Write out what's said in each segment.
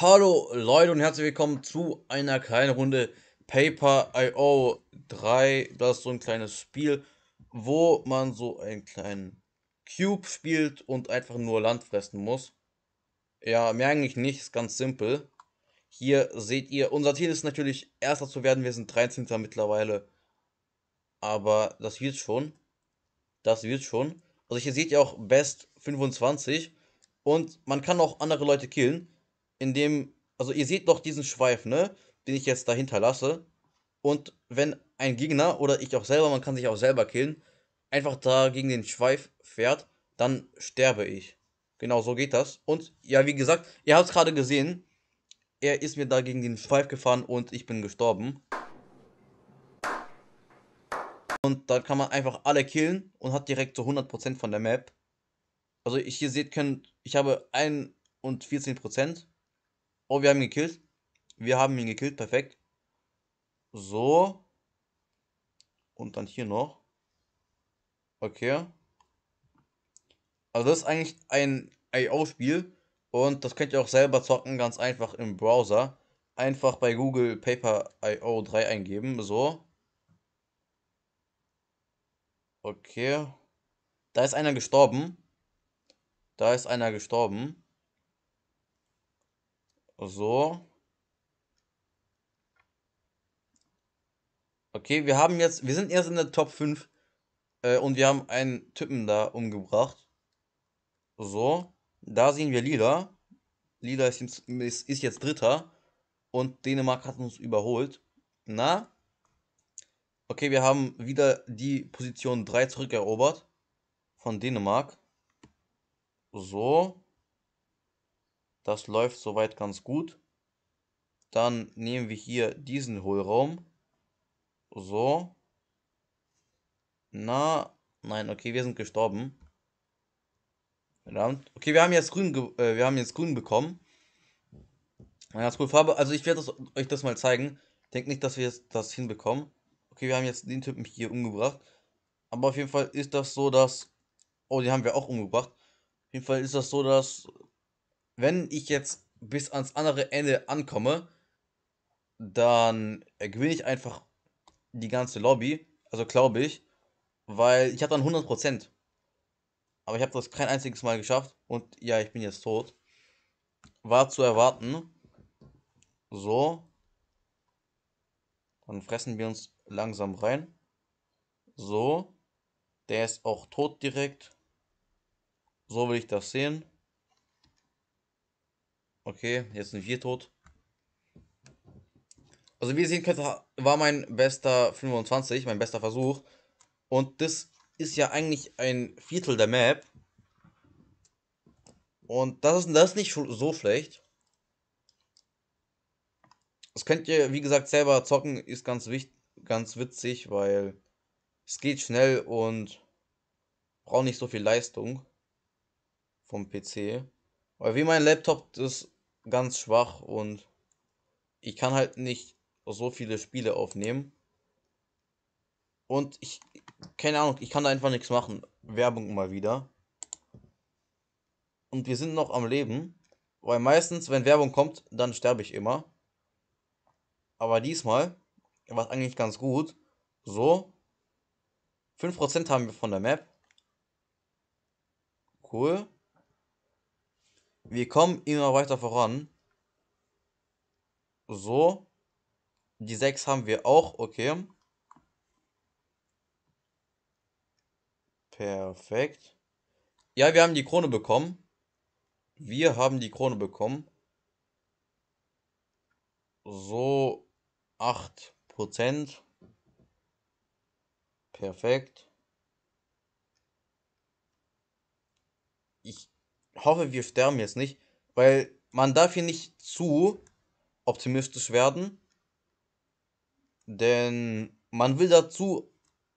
Hallo Leute und herzlich willkommen zu einer kleinen Runde Paper IO 3. Das ist so ein kleines Spiel, wo man so einen kleinen Cube spielt und einfach nur Land fressen muss. Ja, mehr eigentlich nicht, ist ganz simpel. Hier seht ihr, unser Ziel ist natürlich erster zu werden, wir sind 13. mittlerweile. Aber das wird schon. Das wird schon. Also hier seht ihr auch Best 25 und man kann auch andere Leute killen in dem, also ihr seht doch diesen Schweif, ne, den ich jetzt dahinter lasse. Und wenn ein Gegner oder ich auch selber, man kann sich auch selber killen, einfach da gegen den Schweif fährt, dann sterbe ich. Genau so geht das. Und ja, wie gesagt, ihr habt es gerade gesehen. Er ist mir da gegen den Schweif gefahren und ich bin gestorben. Und dann kann man einfach alle killen und hat direkt so 100% von der Map. Also ich, hier seht könnt, ich habe 1 und 14%. Oh, wir haben ihn gekillt. Wir haben ihn gekillt, perfekt. So. Und dann hier noch. Okay. Also das ist eigentlich ein IO-Spiel. Und das könnt ihr auch selber zocken, ganz einfach im Browser. Einfach bei Google Paper IO 3 eingeben. So. Okay. Da ist einer gestorben. Da ist einer gestorben. So. Okay, wir haben jetzt, wir sind erst in der Top 5 äh, und wir haben einen Typen da umgebracht. So, da sehen wir Lila. Lila ist jetzt, ist, ist jetzt Dritter und Dänemark hat uns überholt. Na? Okay, wir haben wieder die Position 3 zurückerobert von Dänemark. So. Das läuft soweit ganz gut. Dann nehmen wir hier diesen Hohlraum. So. Na, nein, okay, wir sind gestorben. Verdammt. Okay, wir haben jetzt grün, äh, wir haben jetzt grün bekommen. Eine ganz coole Farbe. Also ich werde euch das mal zeigen. Denkt nicht, dass wir jetzt das hinbekommen. Okay, wir haben jetzt den Typen hier umgebracht. Aber auf jeden Fall ist das so, dass... Oh, die haben wir auch umgebracht. Auf jeden Fall ist das so, dass wenn ich jetzt bis ans andere Ende ankomme, dann gewinne ich einfach die ganze Lobby, also glaube ich, weil ich habe dann 100%. Aber ich habe das kein einziges Mal geschafft und ja, ich bin jetzt tot. War zu erwarten. So. Dann fressen wir uns langsam rein. So. Der ist auch tot direkt. So will ich das sehen. Okay, jetzt sind wir tot. Also wie ihr sehen könnt, war mein bester 25, mein bester Versuch. Und das ist ja eigentlich ein Viertel der Map. Und das ist, das ist nicht so schlecht. Das könnt ihr, wie gesagt, selber zocken. Ist ganz, ganz witzig, weil es geht schnell und braucht nicht so viel Leistung vom PC. Weil wie mein Laptop das ganz schwach und ich kann halt nicht so viele Spiele aufnehmen. Und ich, keine Ahnung, ich kann da einfach nichts machen. Werbung mal wieder. Und wir sind noch am Leben. Weil meistens, wenn Werbung kommt, dann sterbe ich immer. Aber diesmal war es eigentlich ganz gut. So. 5% haben wir von der Map. Cool. Wir kommen immer weiter voran. So. Die 6 haben wir auch, okay. Perfekt. Ja, wir haben die Krone bekommen. Wir haben die Krone bekommen. So 8%. Perfekt. Ich hoffe, wir sterben jetzt nicht, weil man darf hier nicht zu optimistisch werden, denn man will dazu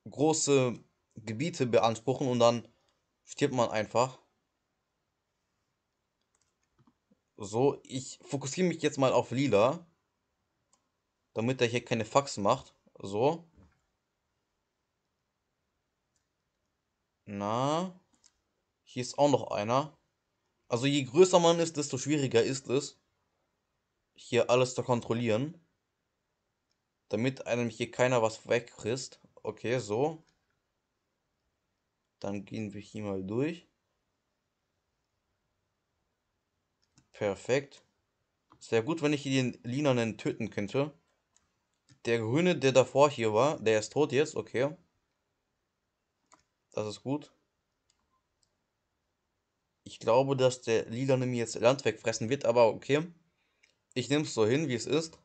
große Gebiete beanspruchen und dann stirbt man einfach. So, ich fokussiere mich jetzt mal auf Lila, damit er hier keine Faxen macht. So. Na, hier ist auch noch einer. Also je größer man ist, desto schwieriger ist es, hier alles zu kontrollieren. Damit einem hier keiner was wegfrisst. Okay, so. Dann gehen wir hier mal durch. Perfekt. Sehr gut, wenn ich hier den Linanen töten könnte. Der Grüne, der davor hier war, der ist tot jetzt, okay. Das ist gut. Ich glaube, dass der Lila mir jetzt Land wegfressen wird, aber okay. Ich nehme es so hin, wie es ist.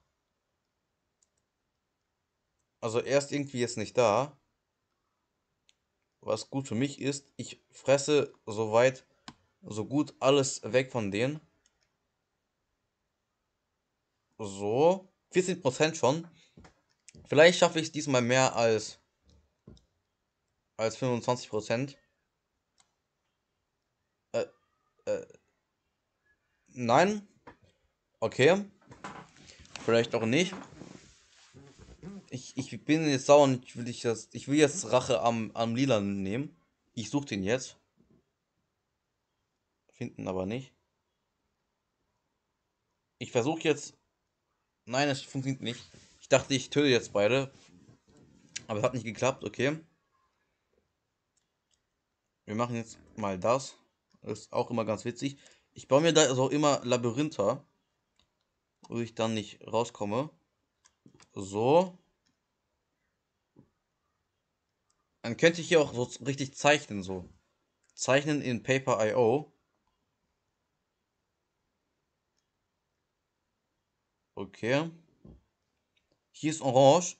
Also er ist irgendwie jetzt nicht da. Was gut für mich ist, ich fresse soweit, so gut alles weg von denen. So, 14% schon. Vielleicht schaffe ich es diesmal mehr als, als 25%. Äh, nein. Okay. Vielleicht auch nicht. Ich, ich bin jetzt sauer und ich will, ich das, ich will jetzt Rache am, am Lila nehmen. Ich suche den jetzt. Finden aber nicht. Ich versuche jetzt. Nein, es funktioniert nicht. Ich dachte, ich töte jetzt beide. Aber es hat nicht geklappt, okay. Wir machen jetzt mal das. Ist auch immer ganz witzig. Ich baue mir da also auch immer Labyrinther, wo ich dann nicht rauskomme. So. Dann könnte ich hier auch so richtig zeichnen, so. Zeichnen in Paper.io. Okay. Hier ist Orange.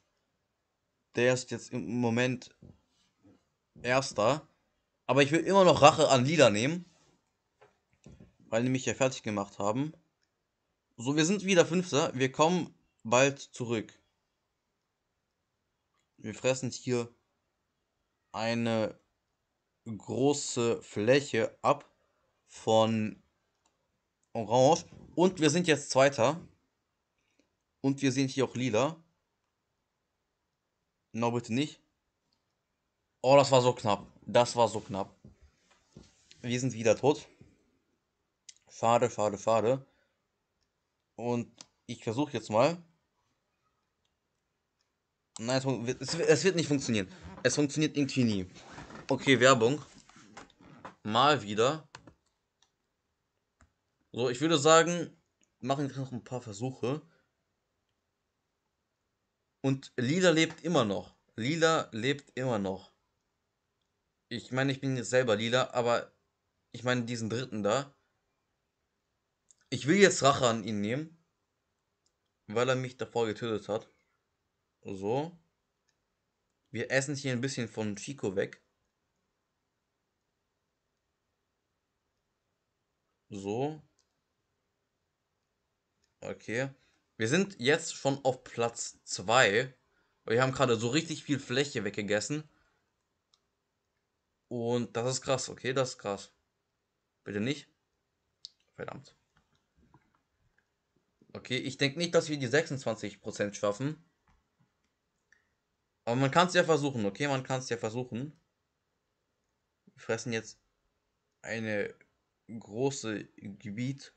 Der ist jetzt im Moment Erster. Aber ich will immer noch Rache an Lila nehmen weil die mich ja fertig gemacht haben. So, wir sind wieder Fünfter. Wir kommen bald zurück. Wir fressen hier eine große Fläche ab von Orange. Und wir sind jetzt Zweiter. Und wir sehen hier auch Lila. No, bitte nicht. Oh, das war so knapp. Das war so knapp. Wir sind wieder tot fade, fade, fade. Und ich versuche jetzt mal. Nein, es, es wird nicht funktionieren. Es funktioniert irgendwie nie. Okay, Werbung. Mal wieder. So, ich würde sagen, machen wir noch ein paar Versuche. Und Lila lebt immer noch. Lila lebt immer noch. Ich meine, ich bin jetzt selber Lila, aber ich meine diesen dritten da. Ich will jetzt Rache an ihn nehmen. Weil er mich davor getötet hat. So. Wir essen hier ein bisschen von Chico weg. So. Okay. Wir sind jetzt schon auf Platz 2. Wir haben gerade so richtig viel Fläche weggegessen. Und das ist krass, okay? Das ist krass. Bitte nicht. Verdammt. Okay, ich denke nicht, dass wir die 26% schaffen. Aber man kann es ja versuchen, okay? Man kann es ja versuchen. Wir fressen jetzt eine große Gebiet.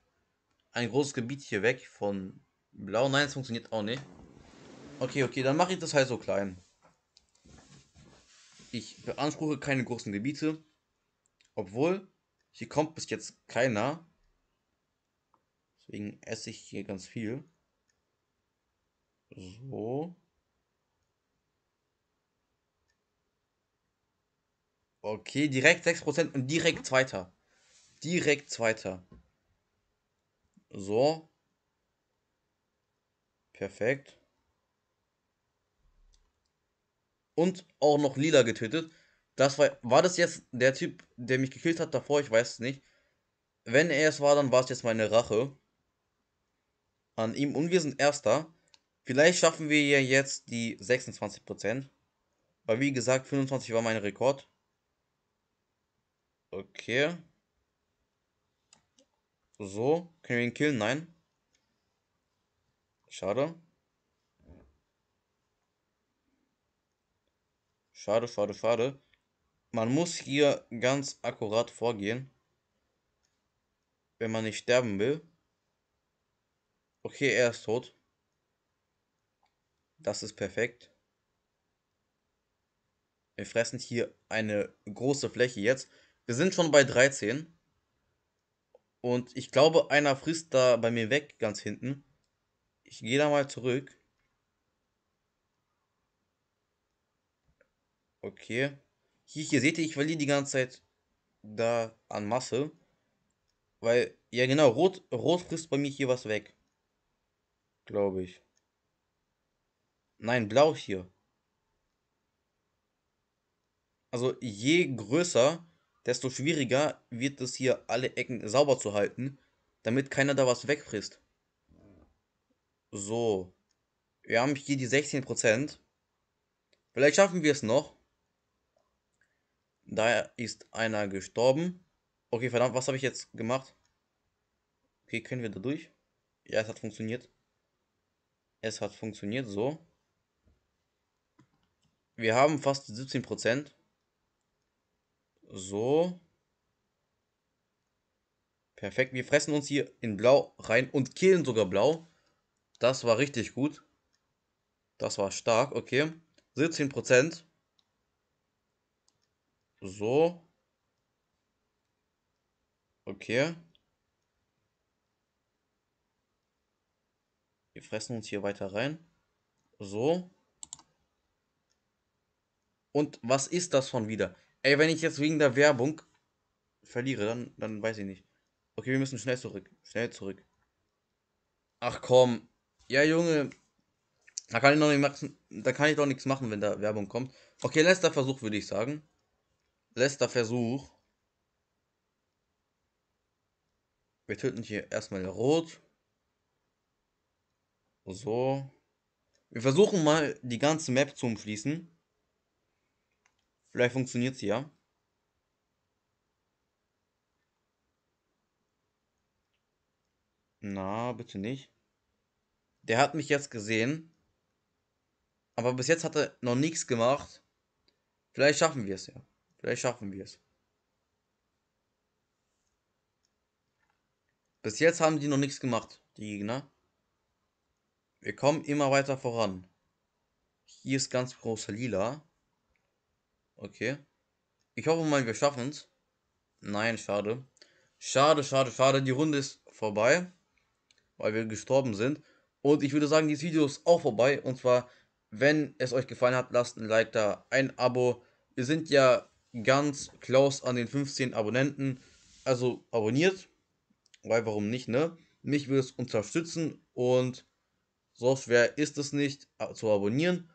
Ein großes Gebiet hier weg von Blau. Nein, es funktioniert auch nicht. Okay, okay, dann mache ich das halt so klein. Ich beanspruche keine großen Gebiete. Obwohl, hier kommt bis jetzt keiner. Deswegen esse ich hier ganz viel. So. Okay, direkt 6% und direkt mhm. Zweiter. Direkt Zweiter. So. Perfekt. Und auch noch Lila getötet. Das war, war das jetzt der Typ, der mich gekillt hat davor? Ich weiß es nicht. Wenn er es war, dann war es jetzt meine Rache an ihm und wir sind Erster. Vielleicht schaffen wir ja jetzt die 26%. Weil wie gesagt, 25 war mein Rekord. Okay. So, können wir ihn killen? Nein. Schade. Schade, schade, schade. Man muss hier ganz akkurat vorgehen. Wenn man nicht sterben will. Okay, er ist tot. Das ist perfekt. Wir fressen hier eine große Fläche jetzt. Wir sind schon bei 13. Und ich glaube, einer frisst da bei mir weg, ganz hinten. Ich gehe da mal zurück. Okay. Hier, hier seht ihr, ich verliere die ganze Zeit da an Masse. Weil, ja genau, Rot, Rot frisst bei mir hier was weg. Glaube ich. Nein, blau hier. Also je größer, desto schwieriger wird es hier alle Ecken sauber zu halten, damit keiner da was wegfrisst. So. Wir haben hier die 16%. Vielleicht schaffen wir es noch. Da ist einer gestorben. Okay, verdammt, was habe ich jetzt gemacht? Okay, können wir da durch? Ja, es hat funktioniert. Es hat funktioniert so. Wir haben fast 17%. So. Perfekt. Wir fressen uns hier in Blau rein und killen sogar Blau. Das war richtig gut. Das war stark. Okay. 17%. So. Okay. Wir fressen uns hier weiter rein. So. Und was ist das von wieder? Ey, wenn ich jetzt wegen der Werbung verliere, dann, dann weiß ich nicht. Okay, wir müssen schnell zurück. Schnell zurück. Ach komm. Ja, Junge. Da kann ich noch nicht machen. Da kann ich doch nichts machen, wenn da Werbung kommt. Okay, letzter Versuch, würde ich sagen. Letzter Versuch. Wir töten hier erstmal rot. So. Wir versuchen mal, die ganze Map zu umfließen. Vielleicht funktioniert sie ja. Na, bitte nicht. Der hat mich jetzt gesehen. Aber bis jetzt hat er noch nichts gemacht. Vielleicht schaffen wir es ja. Vielleicht schaffen wir es. Bis jetzt haben die noch nichts gemacht, die Gegner. Wir kommen immer weiter voran. Hier ist ganz groß lila. Okay. Ich hoffe mal, wir schaffen es. Nein, schade. Schade, schade, schade. Die Runde ist vorbei. Weil wir gestorben sind. Und ich würde sagen, dieses Video ist auch vorbei. Und zwar, wenn es euch gefallen hat, lasst ein Like da, ein Abo. Wir sind ja ganz close an den 15 Abonnenten. Also abonniert. Weil warum nicht, ne? Mich würde es unterstützen und Software ist es nicht äh, zu abonnieren